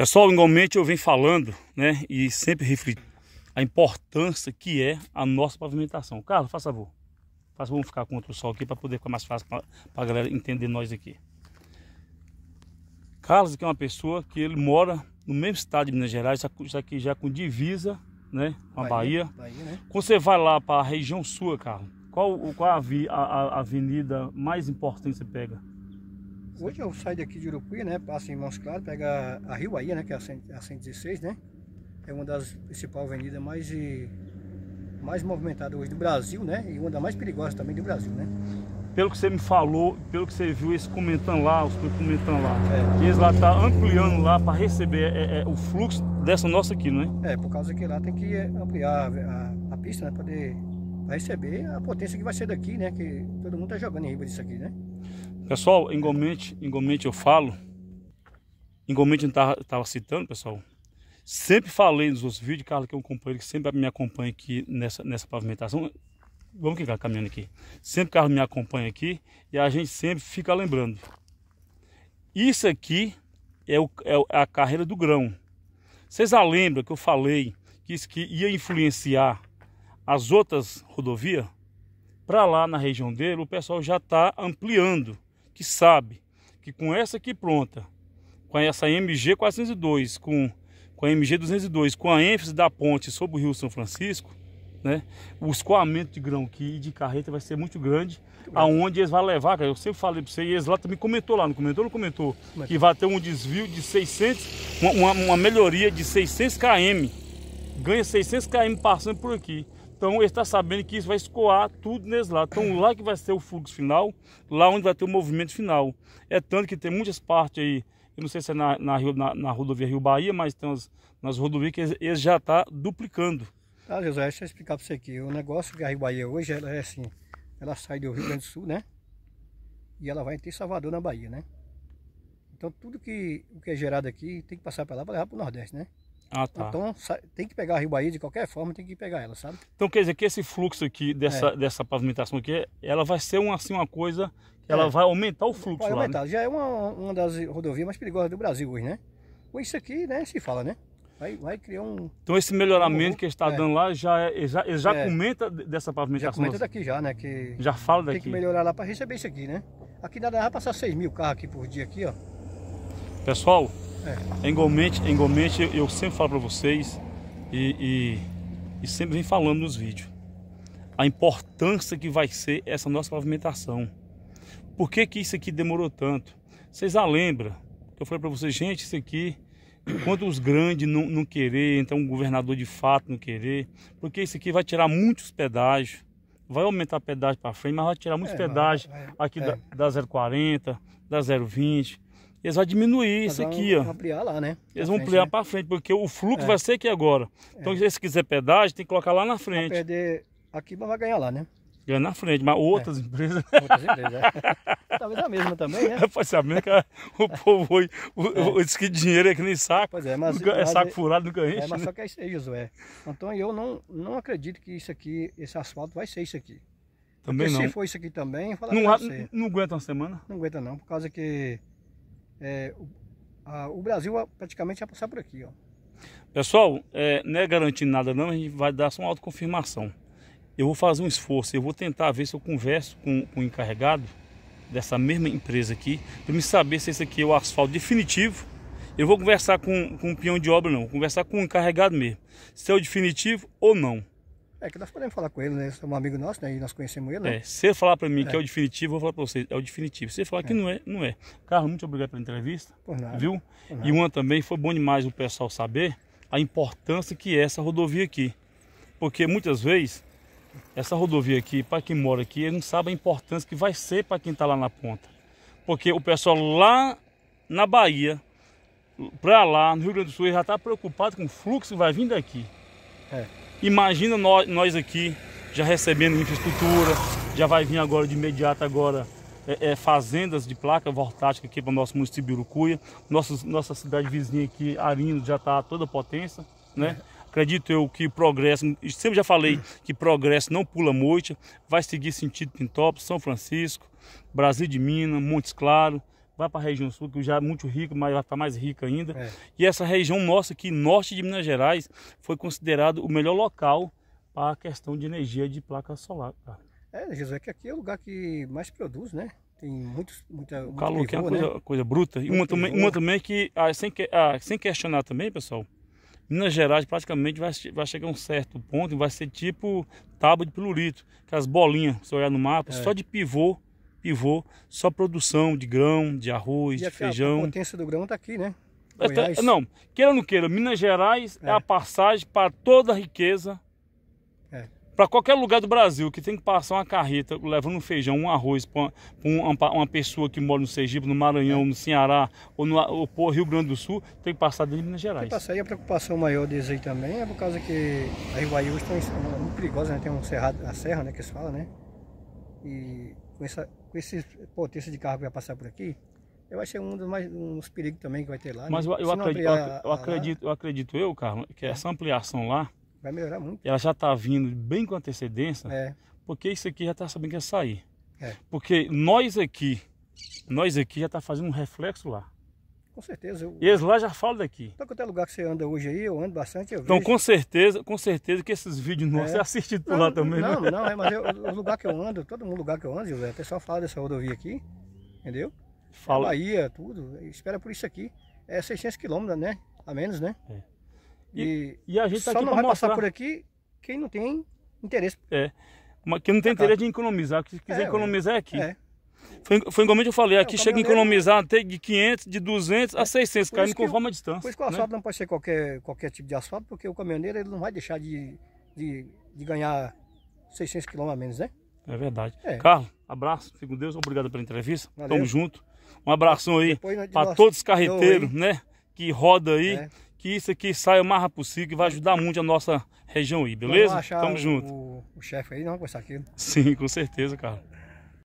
Pessoal, é igualmente eu venho falando, né, e sempre reflito a importância que é a nossa pavimentação. Carlos, faça favor. Faça, vamos ficar contra o sol aqui para poder ficar mais fácil para a galera entender nós aqui. Carlos que é uma pessoa que ele mora no mesmo estado de Minas Gerais, já que já com divisa, né, com a Bahia. Bahia. Bahia né? Quando você vai lá para a região sua, Carlos, qual, qual a, a, a avenida mais importante você pega? Hoje eu saio daqui de Urucuí, né? Passo em Mãos Claros, pega a Rio Bahia, né? Que é a 116, né? É uma das principais avenidas mais, mais movimentadas hoje do Brasil, né? E uma das mais perigosas também do Brasil, né? Pelo que você me falou, pelo que você viu, eles comentando lá, os comentando lá, é. eles lá estão tá ampliando lá para receber é, é, o fluxo dessa nossa aqui, não é? É, por causa que lá tem que é, ampliar a, a, a pista, né? Para poder receber a potência que vai ser daqui, né? Que todo mundo tá jogando em riba disso aqui, né? Pessoal, igualmente, igualmente eu falo, igualmente eu estava citando, pessoal, sempre falei nos outros vídeos, Carlos, que é um companheiro que sempre me acompanha aqui nessa, nessa pavimentação. Vamos que caminhando aqui. Sempre Carlos me acompanha aqui e a gente sempre fica lembrando. Isso aqui é, o, é, é a carreira do grão. Vocês já lembram que eu falei que isso que ia influenciar as outras rodovias? Para lá na região dele, o pessoal já está ampliando que sabe que com essa aqui pronta, com essa MG 402, com, com a MG 202, com a ênfase da ponte sobre o Rio São Francisco, né? O escoamento de grão aqui e de carreta vai ser muito grande, aonde eles vão levar, cara. Eu sempre falei para você, e eles lá também comentou lá, não comentou? Não comentou. Mas... Que vai ter um desvio de 600, uma, uma melhoria de 600 km. Ganha 600 km passando por aqui. Então ele está sabendo que isso vai escoar tudo nesse lado. Então lá que vai ser o fluxo final, lá onde vai ter o movimento final. É tanto que tem muitas partes aí, eu não sei se é na, na, na, na rodovia Rio Bahia, mas tem umas, nas rodovias que eles, já está duplicando. Tá, José, deixa eu explicar para você aqui. O negócio que a Rio Bahia hoje ela é assim, ela sai do Rio Grande do Sul, né? E ela vai ter Salvador na Bahia, né? Então tudo que, o que é gerado aqui tem que passar para lá para levar para o Nordeste, né? Ah, tá. Então tem que pegar a Rio Bahia de qualquer forma, tem que pegar ela, sabe? Então quer dizer que esse fluxo aqui dessa, é. dessa pavimentação aqui, ela vai ser uma, assim, uma coisa, ela é. vai aumentar o fluxo vai lá, né? aumentar. Né? Já é uma, uma das rodovias mais perigosas do Brasil hoje, né? Com isso aqui, né, se fala, né? Vai, vai criar um... Então esse melhoramento um... que está é. dando lá, já, é, já, já é. comenta dessa pavimentação? Já comenta daqui já, né? Que já fala daqui. Tem que melhorar lá para receber isso aqui, né? Aqui nada vai passar 6 mil carros aqui por dia aqui, ó. Pessoal, é. Engolmente, engolmente eu sempre falo para vocês e, e, e sempre vem falando nos vídeos a importância que vai ser essa nossa pavimentação. Por que, que isso aqui demorou tanto? Vocês já lembram? Eu falei para vocês, gente, isso aqui enquanto os grandes não, não querer, então um governador de fato não querer, porque isso aqui vai tirar muitos pedágios, vai aumentar pedágio para frente, mas vai tirar muitos é, pedágios é, aqui é. Da, da 040, da 020, eles vão diminuir Mas isso aqui, ó. ampliar lá, né? Eles vão frente, ampliar né? para frente, porque o fluxo é. vai ser aqui agora. Então, é. se quiser pedágio, tem que colocar lá na frente. Vai perder aqui, mas vai ganhar lá, né? Ganha na frente, mas outras é. empresas. Outras empresas, é. Talvez a mesma também, né? Pode ser a mesma que o povo hoje é. que dinheiro é que nem saco. Pois é, mas. é saco é- furado, nunca é, enche. É, mas né? só que é isso aí, Josué. Então, eu não, não acredito que isso aqui, esse asfalto vai ser isso aqui. Também porque não. se for isso aqui também, falar não, não aguenta uma semana? Não aguenta não, por causa que é, a, o Brasil praticamente vai passar por aqui, ó. Pessoal, é, não é garantindo nada não, a gente vai dar só uma autoconfirmação. Eu vou fazer um esforço, eu vou tentar ver se eu converso com, com o encarregado dessa mesma empresa aqui, para me saber se esse aqui é o asfalto definitivo. Eu vou conversar com, com o peão de obra não, vou conversar com o encarregado mesmo, se é o definitivo ou não. É que nós podemos falar com ele, né? É um amigo nosso, né? E nós conhecemos ele. Né? É, se ele falar para mim é. que é o definitivo, eu vou falar para vocês, é o definitivo. Se ele falar é. que não é, não é. Carlos, muito obrigado pela entrevista. Por nada. Viu? Por nada. E uma também, foi bom demais o pessoal saber a importância que é essa rodovia aqui. Porque muitas vezes, essa rodovia aqui, para quem mora aqui, ele não sabe a importância que vai ser para quem está lá na ponta. Porque o pessoal lá na Bahia, para lá, no Rio Grande do Sul, já está preocupado com o fluxo que vai vindo daqui. É. Imagina nós, nós aqui já recebendo infraestrutura, já vai vir agora de imediato agora é, é, fazendas de placa voltática aqui para o nosso município de Urucuia. Nossa, nossa cidade vizinha aqui, Arinos, já está toda potência, né? Acredito eu que progresso, sempre já falei que progresso não pula moita, vai seguir sentido Pintop, São Francisco, Brasil de Minas, Montes Claros, vai para a região sul, que já é muito rico, mas vai ficar tá mais rica ainda. É. E essa região nossa aqui, norte de Minas Gerais, foi considerado o melhor local para a questão de energia de placa solar. É, José, que aqui é o lugar que mais produz, né? Tem muitos, muita, o calor que é uma coisa, né? coisa bruta. E uma também, uma também, que, ah, sem, ah, sem questionar também, pessoal, Minas Gerais praticamente vai, vai chegar a um certo ponto e vai ser tipo tábua de que aquelas bolinhas, se olhar no mapa, é. só de pivô pivô, só produção de grão, de arroz, e de feijão. A potência do grão está aqui, né? Tá- não, queira ou não queira, Minas Gerais é, é a passagem para toda a riqueza. É. Para qualquer lugar do Brasil que tem que passar uma carreta levando um feijão, um arroz para uma, uma, pessoa que mora no Sergipe, no Maranhão, é. no Ceará ou no ou Rio Grande do Sul, tem que passar dentro de Minas Gerais. Tem que passar. E a preocupação maior deles aí também é por causa que a Rio Guaiús é muito perigosa, né? tem um cerrado, a serra né, que se fala, né? E com, essa, com esse potência de carro que vai passar por aqui, eu acho que é um dos mais uns perigos também que vai ter lá. Né? Mas né? eu, acredito, eu, acredito, eu, acredito, eu acredito eu, Carlos, que é. essa ampliação lá vai melhorar muito. Ela já está vindo bem com antecedência, é. porque isso aqui já está sabendo que ia é sair. É. Porque nós aqui, nós aqui já está fazendo um reflexo lá. Com certeza. Eu... E eles lá já falam daqui. Então, qualquer lugar que você anda hoje aí, eu ando bastante, eu Então, vejo. com certeza, com certeza que esses vídeos nossos é, é assistido por não, lá também, Não, né? não, é, mas eu, o lugar que eu ando, todo mundo, lugar que eu ando, José, o pessoal fala dessa rodovia aqui, entendeu? Fala. É Bahia, tudo, espera por isso aqui. É 600 quilômetros, né? A menos, né? É. E, e, a gente tá só não vai mostrar. passar por aqui quem não tem interesse. É, mas quem não tem é, tá. interesse de economizar, que quiser é, economizar é aqui. É. Foi, foi igualmente eu falei, aqui chega a economizar até de 500, de 200 é, a 600, caindo conforme eu, a distância. Por isso que o asfalto né? não pode ser qualquer, qualquer tipo de asfalto, porque o caminhoneiro ele não vai deixar de, de, de ganhar 600 quilômetros a menos, né? É verdade. É. Carlos, abraço, fico com Deus, obrigado pela entrevista. Valeu. Tamo junto. Um abração aí para todos os carreteiros, né? Que roda aí. É. Que isso aqui saia o mais rápido possível, que vai ajudar muito a nossa região aí, beleza? Vamos Tamo o, junto. O, o chefe aí, não vai conversar aqui. Sim, com certeza, Carlos.